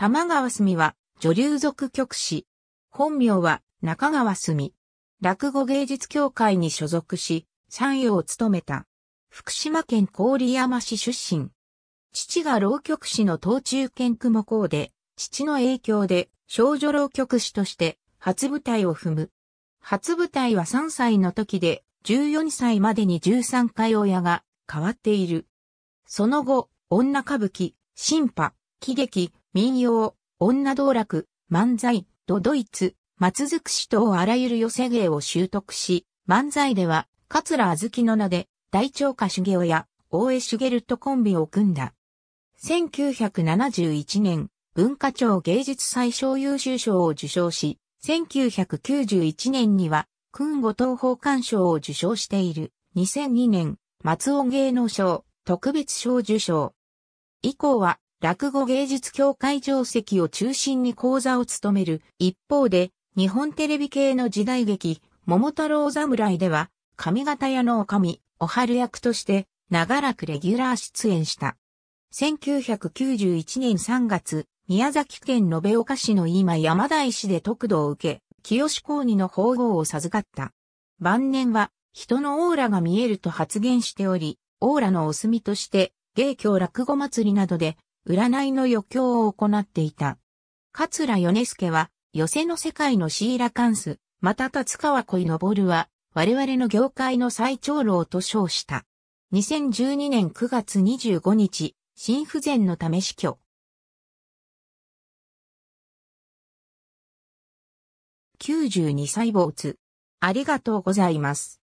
玉川澄は女流属曲師。本名は中川澄。落語芸術協会に所属し、参与を務めた。福島県郡山市出身。父が老曲師の東中県雲校で、父の影響で少女老曲師として初舞台を踏む。初舞台は3歳の時で、14歳までに13回親が変わっている。その後、女歌舞伎、新派、喜劇、民謡、女道楽、漫才、ドドイツ、松尽くし等あらゆる寄せ芸を習得し、漫才では、桂あずきの名で、大長歌茂雄や、大江茂とコンビを組んだ。1971年、文化庁芸術最小優秀賞を受賞し、1991年には、訓語等宝冠賞を受賞している。2002年、松尾芸能賞、特別賞受賞。以降は、落語芸術協会上席を中心に講座を務める一方で、日本テレビ系の時代劇、桃太郎侍では、上方屋の女将、お春役として、長らくレギュラー出演した。1991年3月、宮崎県延岡市の今山台市で得度を受け、清志公二の法号を授かった。晩年は、人のオーラが見えると発言しており、オーラのお墨として、芸協落語祭りなどで占いの余興を行っていた。桂米助は、寄せの世界のシーラカンス、また立川恋のぼるは、我々の業界の最長老と称した。2012年9月25日、心不全のため死去。92歳没。ありがとうございます。